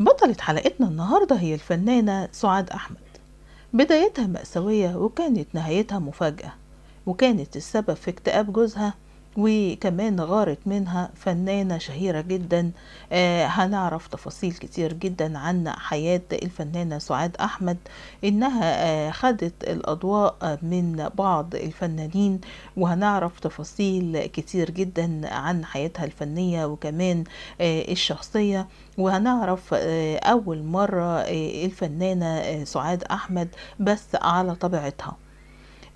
بطلة حلقتنا النهاردة هي الفنانة سعاد أحمد بدايتها مأساوية وكانت نهايتها مفاجأة وكانت السبب في اكتئاب جوزها وكمان غارت منها فنانة شهيرة جدا آه، هنعرف تفاصيل كتير جدا عن حياة الفنانة سعاد أحمد إنها آه، خدت الأضواء من بعض الفنانين وهنعرف تفاصيل كتير جدا عن حياتها الفنية وكمان آه، الشخصية وهنعرف أول مرة الفنانة سعاد أحمد بس على طبيعتها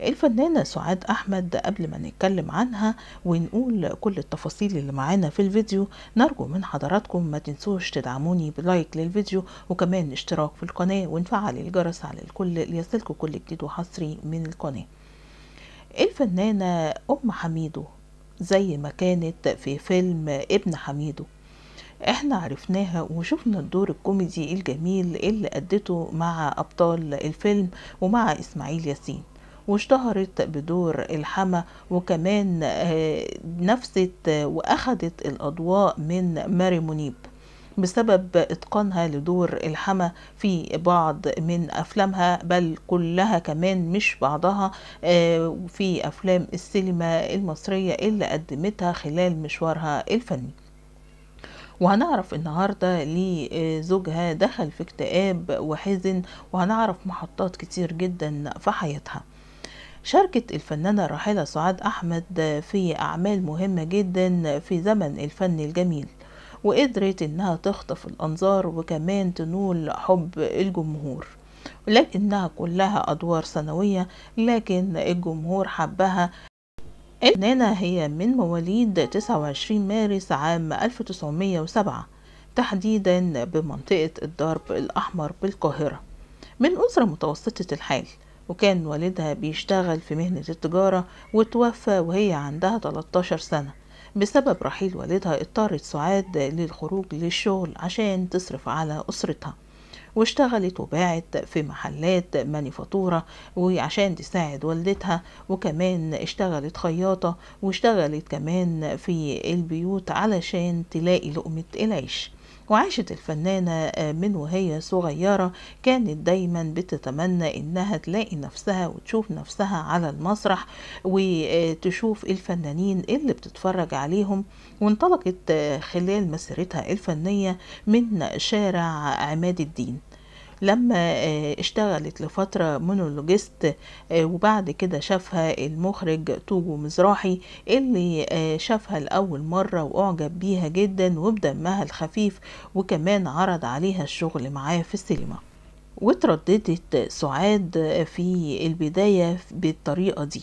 الفنانة سعاد أحمد قبل ما نتكلم عنها ونقول كل التفاصيل اللي معانا في الفيديو نرجو من حضراتكم ما تنسوش تدعموني بلايك للفيديو وكمان اشتراك في القناة ونفعل الجرس على الكل ليصلكوا كل جديد وحصري من القناة الفنانة أم حميدو زي ما كانت في فيلم ابن حميدو احنا عرفناها وشفنا الدور الكوميدي الجميل اللي أدته مع أبطال الفيلم ومع إسماعيل ياسين واشتهرت بدور الحما وكمان آه، نفست وأخدت الأضواء من ماري منيب بسبب إتقانها لدور الحما في بعض من أفلامها بل كلها كمان مش بعضها آه، في أفلام السينما المصرية اللي قدمتها خلال مشوارها الفني وهنعرف النهاردة ليه زوجها دخل في اكتئاب وحزن وهنعرف محطات كتير جدا في حياتها شاركت الفنانة راحلة سعاد أحمد في أعمال مهمة جدا في زمن الفن الجميل وقدرت إنها تخطف الأنظار وكمان تنول حب الجمهور لكنها كلها أدوار سنوية لكن الجمهور حبها الفنانة هي من مواليد 29 مارس عام 1907 تحديدا بمنطقة الدرب الأحمر بالقاهرة من أسرة متوسطة الحال وكان والدها بيشتغل في مهنة التجارة وتوفى وهي عندها 13 سنة بسبب رحيل والدها اضطرت سعاد للخروج للشغل عشان تصرف على أسرتها واشتغلت وباعت في محلات مانيفاتورة وعشان تساعد والدتها وكمان اشتغلت خياطة واشتغلت كمان في البيوت علشان تلاقي لقمة العيش وعاشت الفنانة من وهي صغيرة كانت دايما بتتمنى انها تلاقي نفسها وتشوف نفسها على المسرح وتشوف الفنانين اللي بتتفرج عليهم وانطلقت خلال مسيرتها الفنية من شارع عماد الدين لما آه، اشتغلت لفترة مونولوجيست آه، وبعد كده شافها المخرج توجو مزراحي اللي آه، شافها لأول مرة وأعجب بيها جدا وبدمها الخفيف وكمان عرض عليها الشغل معاه في السينما وترددت سعاد في البداية بالطريقة دي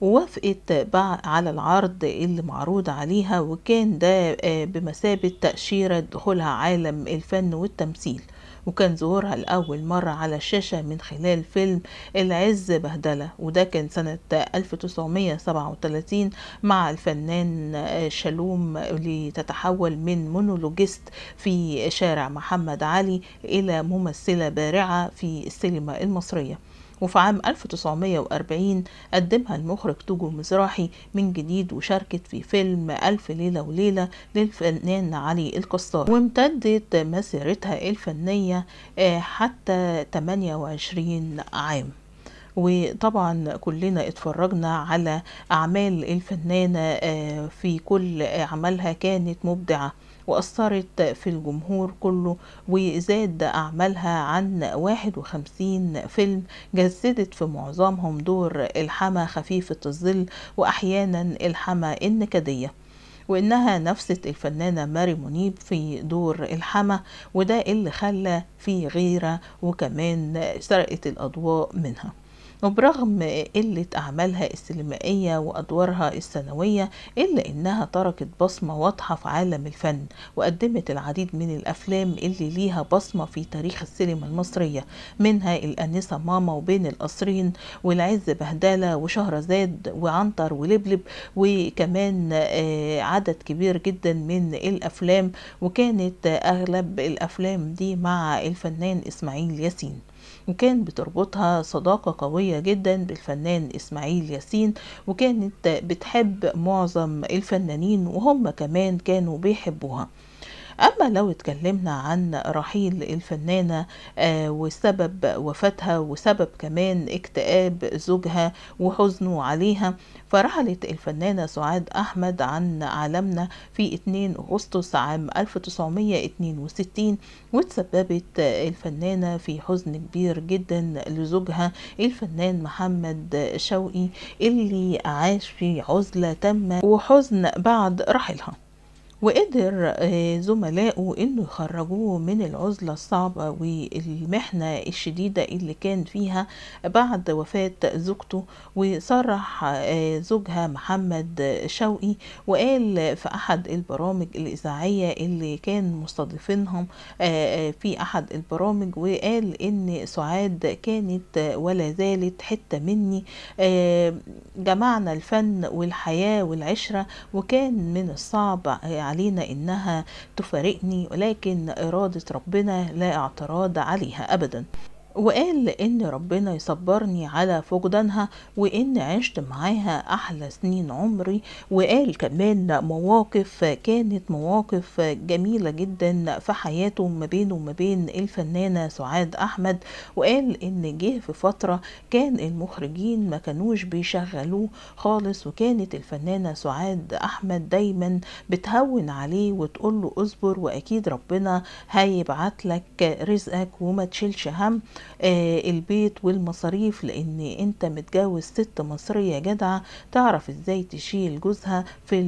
ووافقت على العرض اللي معروض عليها وكان ده بمثابة تأشيرة دخولها عالم الفن والتمثيل وكان ظهورها لأول مرة على الشاشة من خلال فيلم العز بهدلة وده كان سنة 1937 مع الفنان شالوم لتتحول من مونولوجيست في شارع محمد علي إلى ممثلة بارعة في السينما المصرية وفي عام 1940 قدمها المخرج توجو مزراحي من جديد وشاركت في فيلم ألف ليلة وليلة للفنان علي القصار وامتدت مسيرتها الفنية آه، حتى 28 عام وطبعا كلنا اتفرجنا على أعمال الفنانة آه، في كل أعمالها كانت مبدعة وأثرت في الجمهور كله وزاد أعمالها عن 51 فيلم جسدت في معظمهم دور الحما خفيفة الظل وأحيانا الحما النكدية وإنها نفسة الفنانة ماري منيب في دور الحما وده اللي خلى في غيرة وكمان سرقت الأضواء منها وبرغم قلة أعمالها السينمائية وأدوارها السنوية إلا إنها تركت بصمة واضحة في عالم الفن وقدمت العديد من الأفلام اللي ليها بصمة في تاريخ السينما المصرية منها الأنسة ماما وبين القصرين والعز بهدلة زاد وعنتر ولبلب وكمان آه، عدد كبير جدا من الأفلام وكانت أغلب الأفلام دي مع الفنان إسماعيل ياسين وكان بتربطها صداقة قوية جدا بالفنان إسماعيل ياسين وكانت بتحب معظم الفنانين وهم كمان كانوا بيحبوها أما لو اتكلمنا عن رحيل الفنانة آه، وسبب وفاتها وسبب كمان اكتئاب زوجها وحزنه عليها فرحلت الفنانة سعاد أحمد عن عالمنا في 2 أغسطس عام 1962 وتسببت الفنانة في حزن كبير جدا لزوجها الفنان محمد شوقي اللي عاش في عزلة تامة وحزن بعد رحيلها وقدر آه، زملائه انه يخرجوه من العزلة الصعبة والمحنة الشديدة اللي كان فيها بعد وفاة زوجته وصرح آه، زوجها محمد شوقي وقال في احد البرامج الاذاعية اللي كان مستضيفينهم آه، في احد البرامج وقال ان سعاد كانت ولا زالت حتة مني جمعنا الفن والحياة والعشرة وكان من الصعب يعني علينا إنها تفارقني ولكن إرادة ربنا لا اعتراض عليها أبدا وقال ان ربنا يصبرني على فقدانها وان عشت معاها احلى سنين عمري وقال كمان مواقف كانت مواقف جميلة جدا في حياته ما بينه وما بين الفنانة سعاد احمد وقال ان جه في فترة كان المخرجين ما كانوش بيشغلوه خالص وكانت الفنانة سعاد احمد دايما بتهون عليه وتقول له اصبر واكيد ربنا هيبعت لك رزقك وما تشيلش هم آه، البيت والمصاريف لان انت متجوز ست مصرية جدعة تعرف ازاي تشيل جوزها في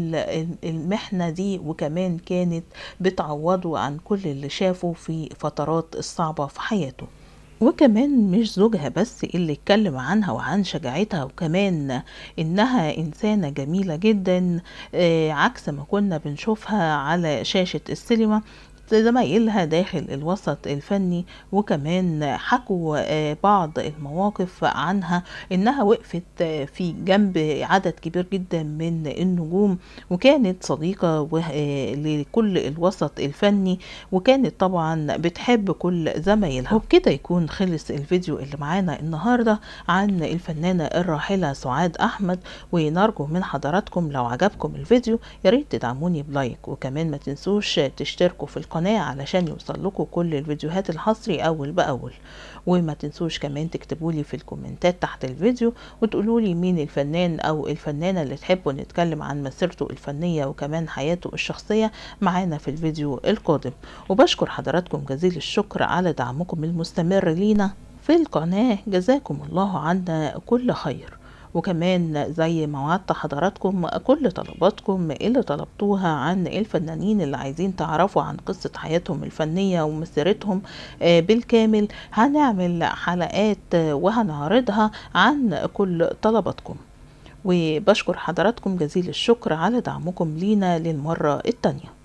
المحنة دي وكمان كانت بتعوضه عن كل اللي شافه في فترات الصعبة في حياته وكمان مش زوجها بس اللي اتكلم عنها وعن شجاعتها وكمان انها انسانة جميلة جدا آه، عكس ما كنا بنشوفها على شاشة السينما زمايلها داخل الوسط الفني وكمان حكوا آه، بعض المواقف عنها انها وقفت آه، في جنب عدد كبير جدا من النجوم وكانت صديقة آه، لكل الوسط الفني وكانت طبعا بتحب كل زمايلها وبكده يكون خلص الفيديو اللي معانا النهاردة عن الفنانة الراحلة سعاد احمد ونرجو من حضراتكم لو عجبكم الفيديو ياريت تدعموني بلايك وكمان ما تنسوش تشتركوا في القناة القناة علشان يوصل لكم كل الفيديوهات الحصري أول بأول وما تنسوش كمان تكتبولي في الكومنتات تحت الفيديو وتقولولي مين الفنان أو الفنانة اللي تحبوا نتكلم عن مسيرته الفنية وكمان حياته الشخصية معانا في الفيديو القادم وبشكر حضراتكم جزيل الشكر على دعمكم المستمر لينا في القناة جزاكم الله عنا كل خير وكمان زي ما وعدت حضراتكم كل طلباتكم اللي طلبتوها عن الفنانين اللي عايزين تعرفوا عن قصة حياتهم الفنية ومسيرتهم آه، بالكامل هنعمل حلقات وهنعرضها عن كل طلباتكم وبشكر حضراتكم جزيل الشكر على دعمكم لينا للمرة التانية